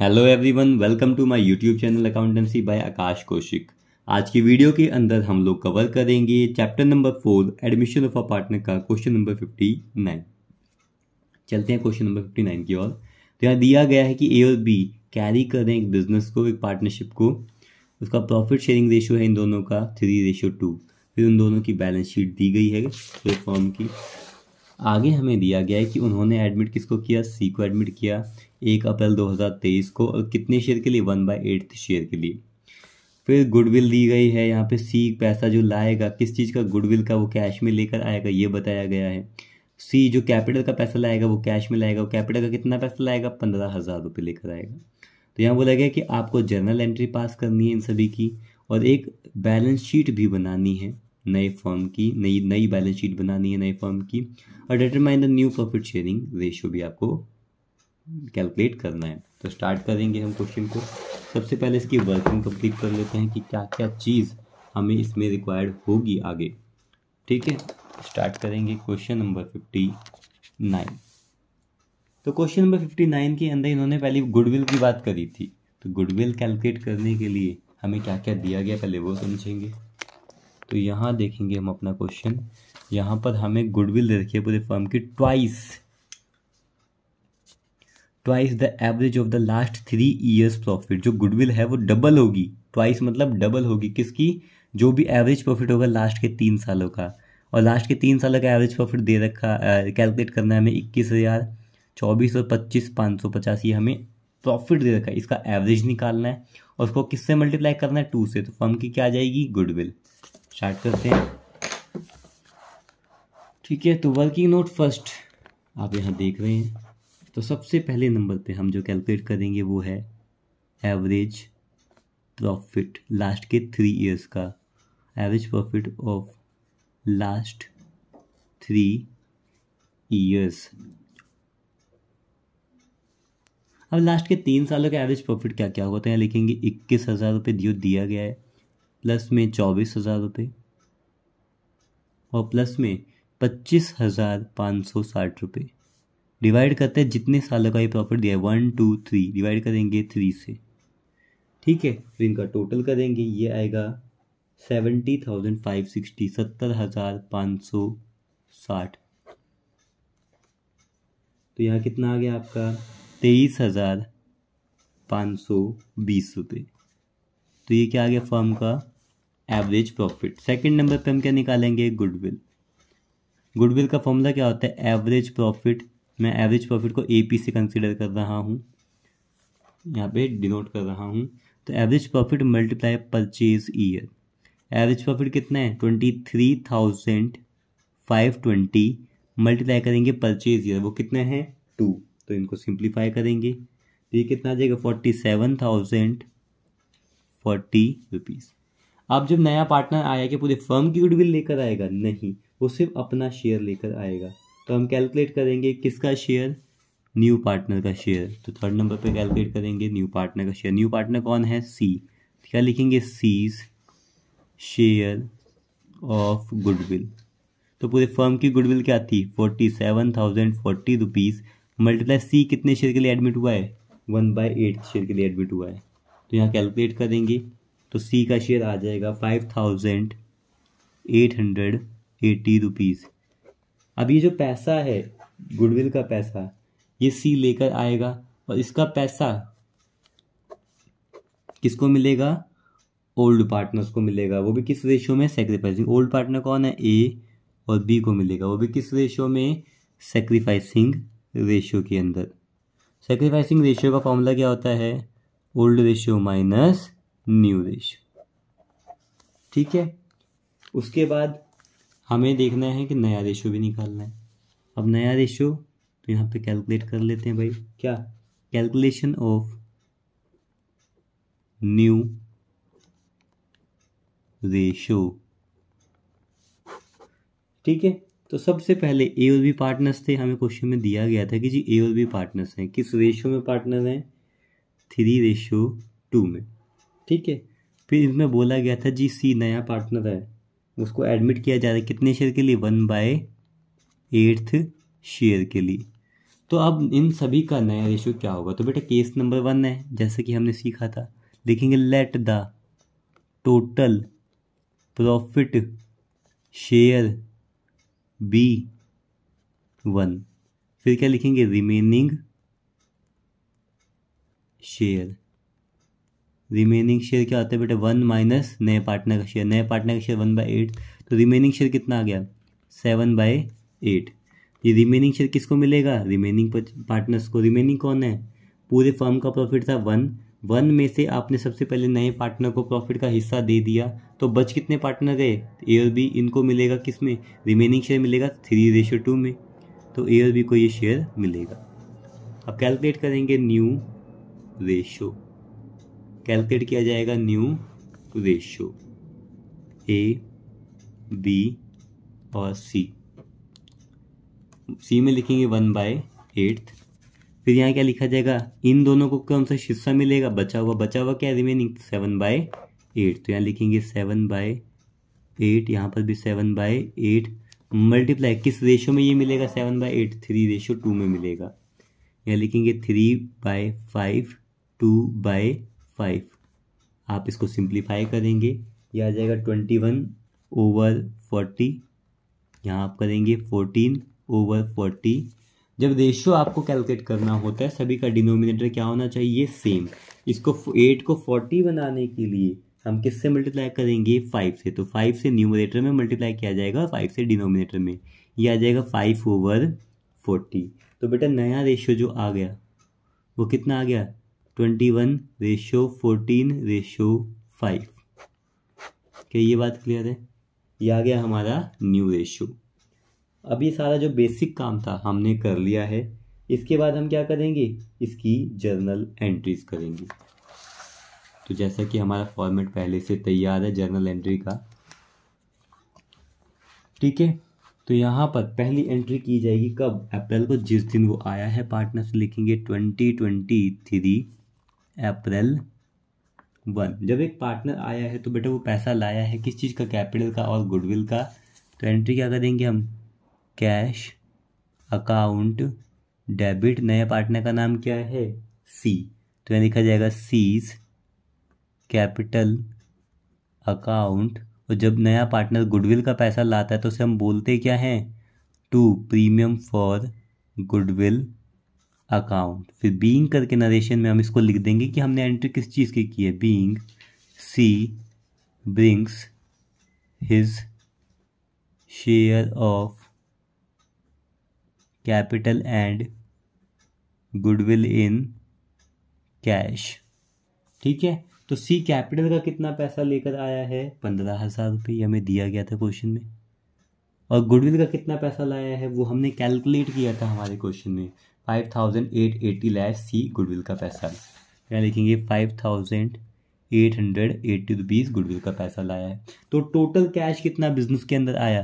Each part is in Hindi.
Hello everyone welcome to my YouTube channel accountancy by Aakash Kaushik आज की वीडियो के अंदर हम लोग कवर करेंगे chapter number four admission of a partner का क्वेश्चन नंबर फिफ्टी नाइन चलते हैं क्वेश्चन नंबर फिफ्टी नाइन की ओर तो यहाँ दिया गया है कि ए और बी कैरी कर रहे हैं एक बिजनेस को एक पार्टनरशिप को उसका प्रॉफिट शेयरिंग रेशियो है इन दोनों का थ्री रेशियो टू फिर उन दोनों की बैलेंस शीट दी गई है फॉर्म की आगे हमें दिया गया है कि उन्होंने एडमिट किसको किया सी को एडमिट किया एक अप्रैल 2023 को और कितने शेयर के लिए वन बाई एट्थ शेयर के लिए फिर गुडविल दी गई है यहाँ पे सी पैसा जो लाएगा किस चीज़ का गुडविल का वो कैश में लेकर आएगा ये बताया गया है सी जो कैपिटल का पैसा लाएगा वो कैश में लाएगा वो कैपिटल का कितना पैसा लाएगा पंद्रह हज़ार रुपये लेकर आएगा तो यहाँ बोला गया कि आपको जर्नल एंट्री पास करनी है इन सभी की और एक बैलेंस शीट भी बनानी है नए फर्म की नई नई बैलेंस शीट बनानी है नए फर्म की और determine the new profit sharing ratio भी आपको कैलकुलेट करना है तो स्टार्ट करेंगे हम क्वेश्चन को सबसे पहले इसकी वर्किंग कंप्लीट कर लेते हैं कि क्या क्या चीज़ हमें इसमें रिक्वायर्ड होगी आगे ठीक है स्टार्ट करेंगे क्वेश्चन नंबर फिफ्टी नाइन तो क्वेश्चन नंबर फिफ्टी नाइन के अंदर इन्होंने पहले गुडविल की बात करी थी तो गुडविल कैलकुलेट करने के लिए हमें क्या क्या दिया गया पहले वो समझेंगे तो यहाँ देखेंगे हम अपना क्वेश्चन यहाँ पर हमें गुडविल दे रखी है पूरे फर्म की twice twice the average of the last three years profit जो गुडविल है वो डबल होगी ट्वाइस मतलब डबल होगी किसकी जो भी एवरेज प्रॉफिट होगा लास्ट के तीन सालों का और लास्ट के तीन सालों का एवरेज प्रॉफिट दे रखा कैलकुलेट करना है हमें इक्कीस हज़ार चौबीस और पच्चीस पाँच सौ पचास ये हमें प्रॉफिट दे रखा है इसका एवरेज निकालना है और उसको किससे मल्टीप्लाई करना है टू से तो फर्म की क्या आ जाएगी गुडविल स्टार्ट करते हैं ठीक है तो वर्किंग नोट फर्स्ट आप यहाँ देख रहे हैं तो सबसे पहले नंबर पे हम जो कैलकुलेट करेंगे वो है एवरेज प्रॉफिट लास्ट के थ्री इयर्स का average profit of last three years अब लास्ट के तीन सालों का एवरेज प्रॉफिट क्या क्या होता है लिखेंगे इक्कीस हज़ार रुपये जो दिया गया है प्लस में चौबीस हज़ार रुपये और प्लस में पच्चीस हज़ार पाँच सौ साठ रुपये डिवाइड करते हैं जितने सालों का ये प्रॉफिट दिया है वन टू थ्री डिवाइड करेंगे थ्री से ठीक है फिर इनका टोटल करेंगे ये आएगा सेवेंटी थाउजेंड फाइव सिक्सटी सत्तर हज़ार पाँच सौ साठ तो यहाँ कितना आ गया आपका तेईस हज़ार पाँच सौ बीस रुपये तो ये क्या आ गया फर्म का एवरेज प्रॉफिट सेकंड नंबर पे हम क्या निकालेंगे गुडविल गुडविल का फॉर्मूला क्या होता है एवरेज प्रॉफिट मैं एवरेज प्रॉफिट को ए से कंसिडर कर रहा हूँ यहाँ पे डिनोट कर रहा हूँ तो average profit multiply purchase year average profit कितना है twenty three thousand five twenty multiply करेंगे परचेज ईयर वो कितना है टू तो इनको सिंप्लीफाई करेंगे तो ये कितना आ जाएगा forty seven thousand forty rupees अब जब नया पार्टनर आया कि पूरे फर्म की गुडविल लेकर आएगा नहीं वो सिर्फ अपना शेयर लेकर आएगा तो हम कैलकुलेट करेंगे किसका शेयर न्यू पार्टनर का शेयर तो थर्ड नंबर पे कैलकुलेट करेंगे न्यू पार्टनर का शेयर न्यू पार्टनर कौन है सी तो क्या लिखेंगे सीज शेयर ऑफ गुडविल तो पूरे फर्म की गुडविल क्या थी forty seven thousand forty rupees multiply C कितने शेयर के लिए एडमिट हुआ है वन बाई एट शेयर के लिए एडमिट हुआ है तो यहाँ कैलकुलेट करेंगे तो सी का शेयर आ जाएगा five thousand eight hundred eighty rupees अब ये जो पैसा है गुडविल का पैसा ये सी लेकर आएगा और इसका पैसा किसको मिलेगा ओल्ड पार्टनर्स को मिलेगा वो भी किस रेशियो में सेक्रीफाइसिंग ओल्ड पार्टनर कौन है ए और बी को मिलेगा वो भी किस रेशियो में सेक्रीफाइसिंग रेशियो के अंदर सेक्रीफाइसिंग रेशियो का फॉर्मूला क्या होता है ओल्ड रेशियो माइनस न्यू देश ठीक है उसके बाद हमें देखना है कि नया रेशो भी निकालना है अब नया रेशो तो यहाँ पे कैलकुलेट कर लेते हैं भाई क्या कैलकुलेशन ऑफ न्यू रेशो ठीक है तो सबसे पहले ए और बी पार्टनर्स थे हमें क्वेश्चन में दिया गया था कि जी ए और बी पार्टनर्स हैं किस रेशो में पार्टनर हैं थ्री रेशो टू में ठीक है फिर इसमें बोला गया था जी सी नया पार्टनर है उसको एडमिट किया जा रहा है कितने शेयर के लिए वन बाय एट्थ शेयर के लिए तो अब इन सभी का नया रेशो क्या होगा तो बेटा केस नंबर वन है जैसे कि हमने सीखा था लिखेंगे let the total profit share be one फिर क्या लिखेंगे रिमेनिंग शेयर रिमेनिंग शेयर क्या होता है बेटा वन माइनस नए पार्टनर का शेयर नए पार्टनर का शेयर वन बाई एट तो रिमेनिंग शेयर कितना आ गया सेवन बाई एट ये रिमेनिंग शेयर किसको मिलेगा रिमेनिंग पार्टनर्स को रिमेनिंग कौन है पूरे फर्म का प्रॉफिट था वन वन में से आपने सबसे पहले नए पार्टनर को प्रॉफिट का हिस्सा दे दिया तो बच कितने पार्टनर गए ए और बी इनको मिलेगा किस में रिमेनिंग शेयर मिलेगा थ्री रेशो टू में तो ए और बी को ये शेयर मिलेगा अब कैलकुलेट करेंगे न्यू रेशो कैलकुलेट किया जाएगा न्यू रेशो ए बी और सी सी में लिखेंगे वन बाय एट्थ फिर यहाँ क्या लिखा जाएगा इन दोनों को कौन सा हिस्सा मिलेगा बचा हुआ बचा हुआ क्या रिमेनिंग सेवन बाय एट तो यहाँ लिखेंगे सेवन बाय एट यहाँ पर भी सेवन बाय एट मल्टीप्लाई किस रेशो में ये मिलेगा seven by eight three ratio two में मिलेगा यहाँ लिखेंगे three by five two by five आप इसको सिंप्लीफाई करेंगे ये आ जाएगा ट्वेंटी वन ओवर फोर्टी यहाँ आप करेंगे फोर्टीन ओवर फोर्टी जब रेशियो आपको कैलकुलेट करना होता है सभी का डिनोमिनेटर क्या होना चाहिए सेम इसको एट को फोर्टी बनाने के लिए हम किससे मल्टीप्लाई करेंगे फाइव से तो फाइव से न्यूमरेटर में मल्टीप्लाई किया जाएगा फाइव से डिनोमिनेटर में ये आ जाएगा फाइव ओवर फोर्टी तो बेटा नया रेशियो जो आ गया वो कितना आ गया twenty one ratio fourteen ratio five क्या ये बात क्लियर है ये आ गया हमारा न्यू रेशो अब ये सारा जो बेसिक काम था हमने कर लिया है इसके बाद हम क्या करेंगे इसकी जर्नल एंट्रीज करेंगे तो जैसा कि हमारा फॉर्मेट पहले से तैयार है जर्नल एंट्री का ठीक है तो यहाँ पर पहली एंट्री की जाएगी कब अप्रैल को जिस दिन वो आया है पार्टनर से लिखेंगे twenty twenty three April one जब एक पार्टनर आया है तो बेटा वो पैसा लाया है किस चीज़ का कैपिटल का और गुडविल का तो एंट्री क्या करेंगे हम कैश अकाउंट डेबिट नए पार्टनर का नाम क्या है सी तो यहाँ लिखा जाएगा सीज कैपिटल अकाउंट और जब नया पार्टनर गुडविल का पैसा लाता है तो उसे हम बोलते क्या हैं to premium for goodwill account फिर बीइंग करके नरेशन में हम इसको लिख देंगे कि हमने एंट्री किस चीज़ की की है being C brings his share of capital and goodwill in cash ठीक है तो सी कैपिटल का कितना पैसा लेकर आया है पंद्रह हज़ार रुपये हमें दिया गया था क्वेश्चन में और गुडविल का कितना पैसा लाया है वो हमने कैलकुलेट किया था हमारे क्वेश्चन में फाइव थाउजेंड एट एटी लैश सी गुडविल का पैसा क्या लिखेंगे five thousand eight hundred eighty rupees goodwill का पैसा लाया है तो टोटल कैश कितना बिजनेस के अंदर आया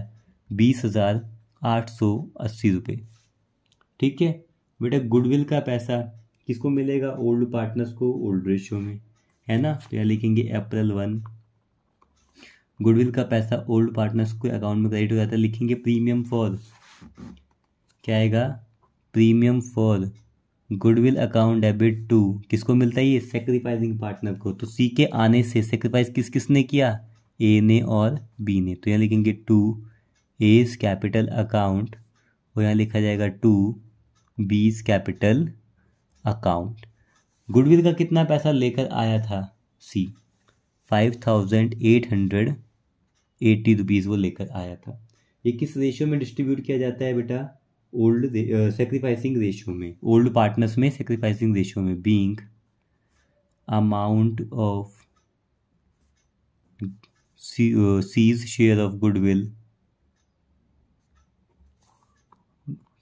बीस हज़ार आठ सौ अस्सी रुपये ठीक है बेटा गुडविल का पैसा किसको मिलेगा ओल्ड पार्टनर्स को ओल्ड रेशियो में है ना तो यहाँ लिखेंगे अप्रैल वन गुडविल का पैसा ओल्ड पार्टनर्स को अकाउंट में क्रेडिट हो जाता है लिखेंगे प्रीमियम फॉर क्या आएगा premium for goodwill account debit to किसको मिलता है ये सेक्रीफाइसिंग पार्टनर को तो सी के आने से सेक्रीफाइस किस किस ने किया ए ने और बी ने तो यहाँ लिखेंगे टू एज कैपिटल अकाउंट और यहाँ लिखा जाएगा टू बीज कैपिटल अकाउंट गुडविल का कितना पैसा लेकर आया था C five thousand eight hundred eighty rupees वो लेकर आया था ये किस रेशियो में डिस्ट्रीब्यूट किया जाता है बेटा ओल्ड सेक्रीफाइसिंग रेशियो में ओल्ड पार्टनर्स में सेक्रीफाइसिंग रेशियो में being amount of C's share of goodwill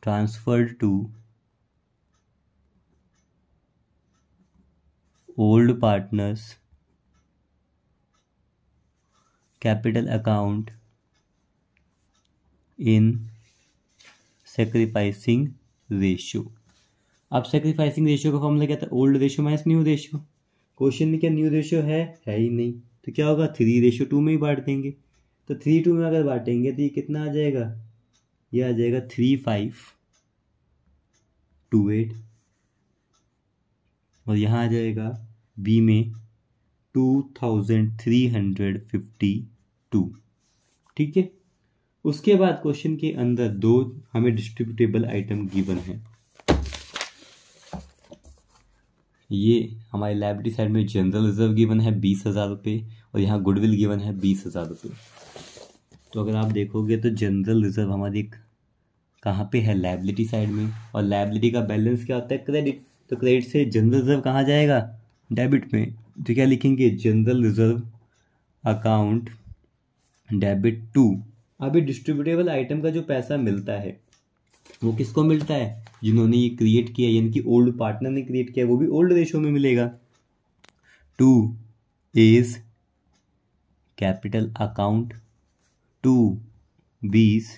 transferred to old partners capital account in sacrificing ratio अब सेक्रीफाइसिंग रेशियो का फॉर्मूला क्या था old ratio minus new ratio question में क्या न्यू रेशियो है है ही नहीं तो क्या होगा थ्री रेशियो टू में ही बांट देंगे तो थ्री टू में अगर बांटेंगे तो ये कितना आ जाएगा ये आ जाएगा थ्री फाइव टू एट और यहाँ आ जाएगा बी में two thousand three hundred fifty two ठीक है उसके बाद क्वेश्चन के अंदर दो हमें डिस्ट्रीब्यूटेबल आइटम गिवन है ये हमारे लाइब्रेरी साइड में जनरल रिजर्व गिवन है बीस हज़ार रुपये और यहाँ गुडविल गिवन है बीस हज़ार रुपये तो अगर आप देखोगे तो जनरल रिजर्व हमारी कहाँ पे है लाइब्रेरी साइड में और लाइब्रेरी का बैलेंस क्या होता है क्रेडिट तो क्रेडिट से जनरल रिजर्व कहाँ जाएगा डेबिट में तो क्या लिखेंगे general reserve account debit to अभी डिस्ट्रीब्यूटेबल आइटम का जो पैसा मिलता है वो किसको मिलता है जिन्होंने ये क्रिएट किया यानी कि ओल्ड पार्टनर ने क्रिएट किया वो भी ओल्ड रेशो में मिलेगा to A's capital account to B's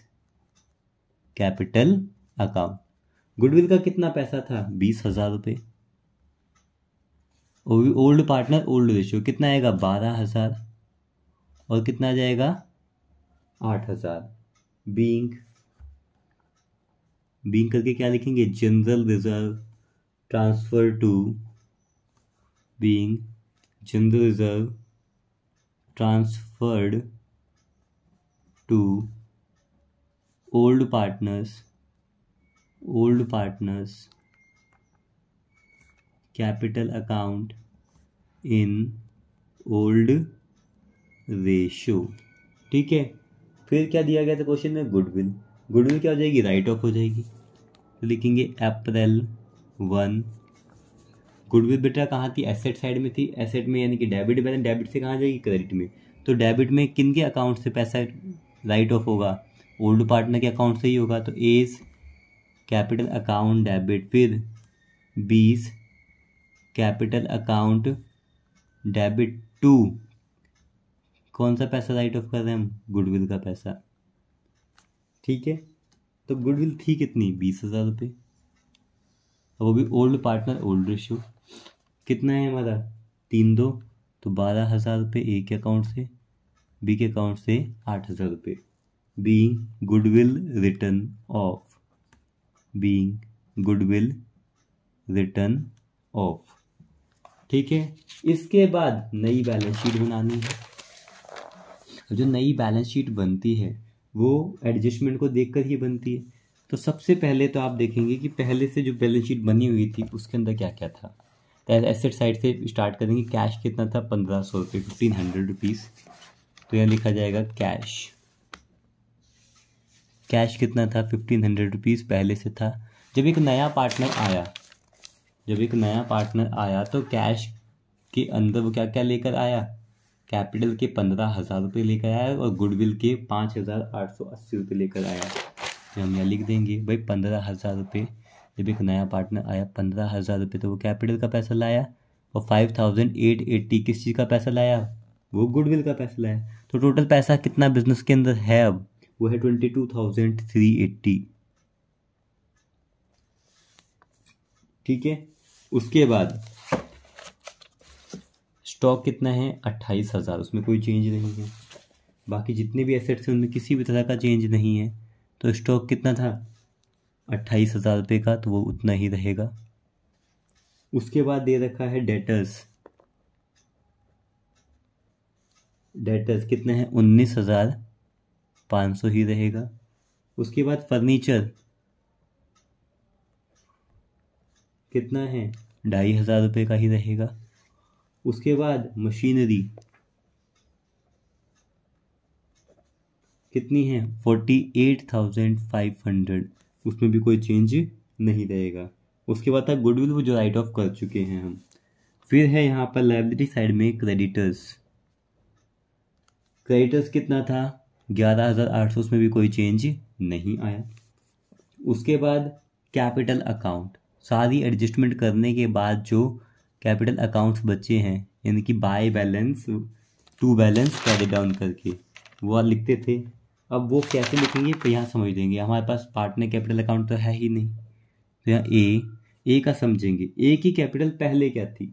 capital account goodwill का कितना पैसा था बीस हजार रुपये ओल्ड पार्टनर ओल्ड रेशियो कितना आएगा बारह हजार और कितना जाएगा आठ हजार बींग बींग करके क्या लिखेंगे general reserve transfer to being general reserve transferred to old partners old partners capital account in old ratio ठीक है फिर क्या दिया गया था क्वेश्चन में गुडविल गुडविल क्या हो जाएगी राइट ऑफ हो जाएगी तो लिखेंगे अप्रैल वन गुडविल बेटा कहाँ थी एसेट साइड में थी एसेट में यानी कि डेबिट बैलेंस डेबिट से कहाँ जाएगी क्रेडिट में तो डेबिट में किन के अकाउंट से पैसा राइट ऑफ होगा ओल्ड पार्टनर के अकाउंट से ही होगा तो एज कैपिटल अकाउंट डेबिट फिर बीस कैपिटल अकाउंट डेबिट टू कौन सा पैसा राइट ऑफ कर रहे हैं हम गुडविल का पैसा ठीक है तो गुडविल थी कितनी बीस हज़ार रुपये अब वो भी ओल्ड पार्टनर ओल्ड रेशो कितना है हमारा तीन दो तो बारह हज़ार रुपये ए के अकाउंट से बी के अकाउंट से आठ हज़ार रुपये being goodwill written off being goodwill written off ठीक है इसके बाद नई बैलेंस शीट बनानी है तो जो नई बैलेंस शीट बनती है वो एडजस्टमेंट को देख ही बनती है तो सबसे पहले तो आप देखेंगे कि पहले से जो बैलेंस शीट बनी हुई थी उसके अंदर क्या क्या था तो एसेट साइड से स्टार्ट करेंगे कैश कितना था पंद्रह सौ रुपये फिफ्टीन हंड्रेड रुपीज़ तो यह लिखा जाएगा कैश कैश कितना था फिफ्टीन हंड्रेड रुपीज़ पहले से था जब एक नया पार्टनर आया जब एक नया पार्टनर आया तो कैश के अंदर वो क्या क्या लेकर आया कैपिटल के पंद्रह हज़ार रुपये लेकर आया है और गुडविल के पाँच हज़ार आठ सौ अस्सी रुपये लेकर आया है तो हम यहाँ लिख देंगे भाई पंद्रह हज़ार रुपये जब एक नया पार्टनर आया पंद्रह हज़ार रुपये तो वो कैपिटल का पैसा लाया और फाइव थाउजेंड एट एट्टी किस चीज़ का पैसा लाया वो गुडविल का पैसा लाया तो टोटल पैसा कितना बिजनेस के अंदर है अब वो है twenty two thousand three eighty ठीक है उसके बाद स्टॉक कितना है अट्ठाईस हज़ार उसमें कोई चेंज नहीं है बाकी जितने भी एसेट्स हैं उनमें किसी भी तरह का चेंज नहीं है तो स्टॉक कितना था अट्ठाईस हज़ार रुपये का तो वो उतना ही रहेगा उसके बाद दे रखा है डेटर्स डेटर्स कितने हैं उन्नीस हज़ार पाँच सौ ही रहेगा उसके बाद फर्नीचर कितना है ढाई हज़ार रुपये का ही रहेगा उसके बाद मशीनरी कितनी है forty eight thousand five hundred उसमें भी कोई चेंज नहीं रहेगा उसके बाद था गुडविल वो जो राइट ऑफ कर चुके हैं हम फिर है यहाँ पर लाइब्रेरी साइड में क्रेडिटर्स क्रेडिटर्स कितना था ग्यारह हज़ार आठ सौ उसमें भी कोई चेंज नहीं आया उसके बाद कैपिटल अकाउंट सारी एडजस्टमेंट करने के बाद जो कैपिटल अकाउंट्स बचे हैं यानी कि by balance to balance carry down करके वो लिखते थे अब वो कैसे लिखेंगे तो यहाँ समझ लेंगे हमारे पास पार्टनर कैपिटल अकाउंट तो है ही नहीं तो यहाँ ए ए का समझेंगे ए की कैपिटल पहले क्या थी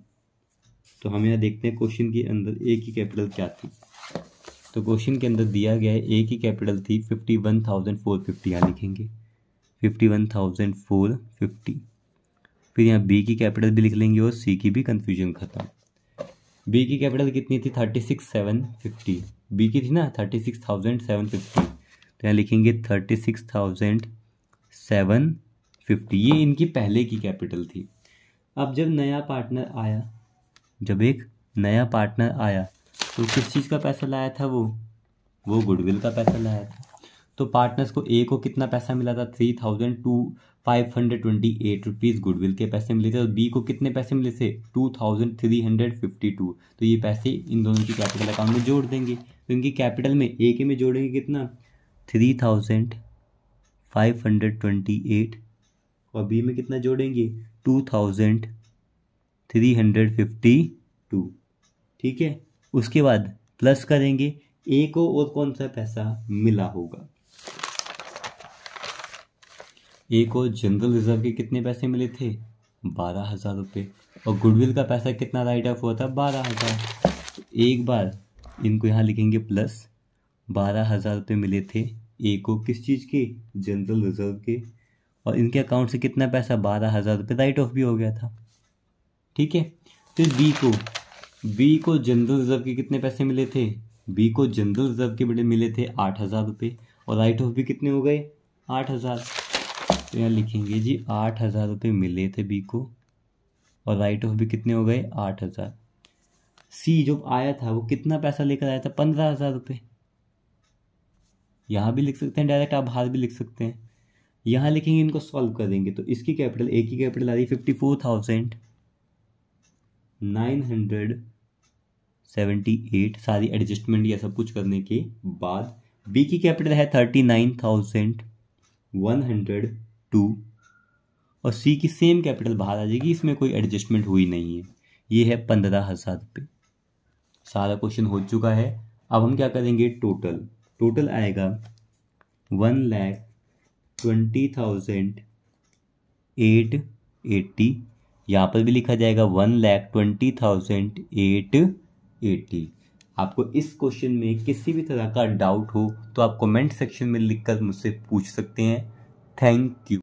तो हम यहाँ देखते हैं क्वेश्चन के अंदर ए की कैपिटल क्या थी तो क्वेश्चन के अंदर दिया गया है ए की कैपिटल थी fifty one thousand four fifty यहाँ लिखेंगे fifty one thousand four fifty फिर यहाँ बी की कैपिटल भी लिख लेंगे और सी की भी कन्फ्यूजन खत्म बी की कैपिटल कितनी थी thirty six seven fifty B की थी ना thirty six thousand seven fifty तो यहाँ लिखेंगे thirty six thousand seven fifty ये इनकी पहले की कैपिटल थी अब जब नया पार्टनर आया जब एक नया पार्टनर आया तो किस चीज़ का पैसा लाया था वो वो गुडविल का पैसा लाया था तो पार्टनर्स को ए को कितना पैसा मिला था three thousand two five hundred twenty eight rupees goodwill के पैसे मिले थे और बी को कितने पैसे मिले थे two thousand three hundred fifty two तो ये पैसे इन दोनों की कैपिटल अकाउंट में जोड़ देंगे तो इनकी कैपिटल में ए के में जोड़ेंगे कितना three thousand five hundred twenty eight और बी में कितना जोड़ेंगे two thousand three hundred fifty two ठीक है उसके बाद प्लस करेंगे ए को और कौन सा पैसा मिला होगा ए को जनरल रिजर्व के कितने पैसे मिले थे बारह हज़ार रुपये और गुडविल का पैसा कितना राइट ऑफ हुआ था बारह हज़ार एक बार इनको यहाँ लिखेंगे प्लस बारह हज़ार रुपये मिले थे ए को किस चीज़ के जनरल रिजर्व के और इनके अकाउंट से कितना पैसा बारह हज़ार रुपये राइट ऑफ भी हो गया था ठीक है फिर बी को बी को जनरल रिजर्व के कितने पैसे मिले थे बी को जनरल रिजर्व के बड़े मिले थे आठ हज़ार रुपये और राइट ऑफ भी कितने हो गए आठ हज़ार तो यहाँ लिखेंगे जी आठ हज़ार रुपये मिले थे बी को और राइट ऑफ भी कितने हो गए आठ हज़ार सी जो आया था वो कितना पैसा लेकर आया था पंद्रह हज़ार रुपये यहाँ भी लिख सकते हैं डायरेक्ट आप बाहर भी लिख सकते हैं यहाँ लिखेंगे इनको सॉल्व करेंगे तो इसकी कैपिटल ए की कैपिटल आ रही fifty four thousand nine hundred seventy eight सारी एडजस्टमेंट या सब कुछ करने के बाद बी की कैपिटल है thirty nine thousand one hundred two और सी की सेम कैपिटल बाहर आ जाएगी इसमें कोई एडजस्टमेंट हुई नहीं है ये है पंद्रह हजार रुपये सारा क्वेश्चन हो चुका है अब हम क्या करेंगे टोटल टोटल आएगा one lakh twenty thousand eight eighty यहाँ पर भी लिखा जाएगा one lakh twenty thousand eight eighty आपको इस क्वेश्चन में किसी भी तरह का डाउट हो तो आप कमेंट सेक्शन में लिखकर मुझसे पूछ सकते हैं Thank you.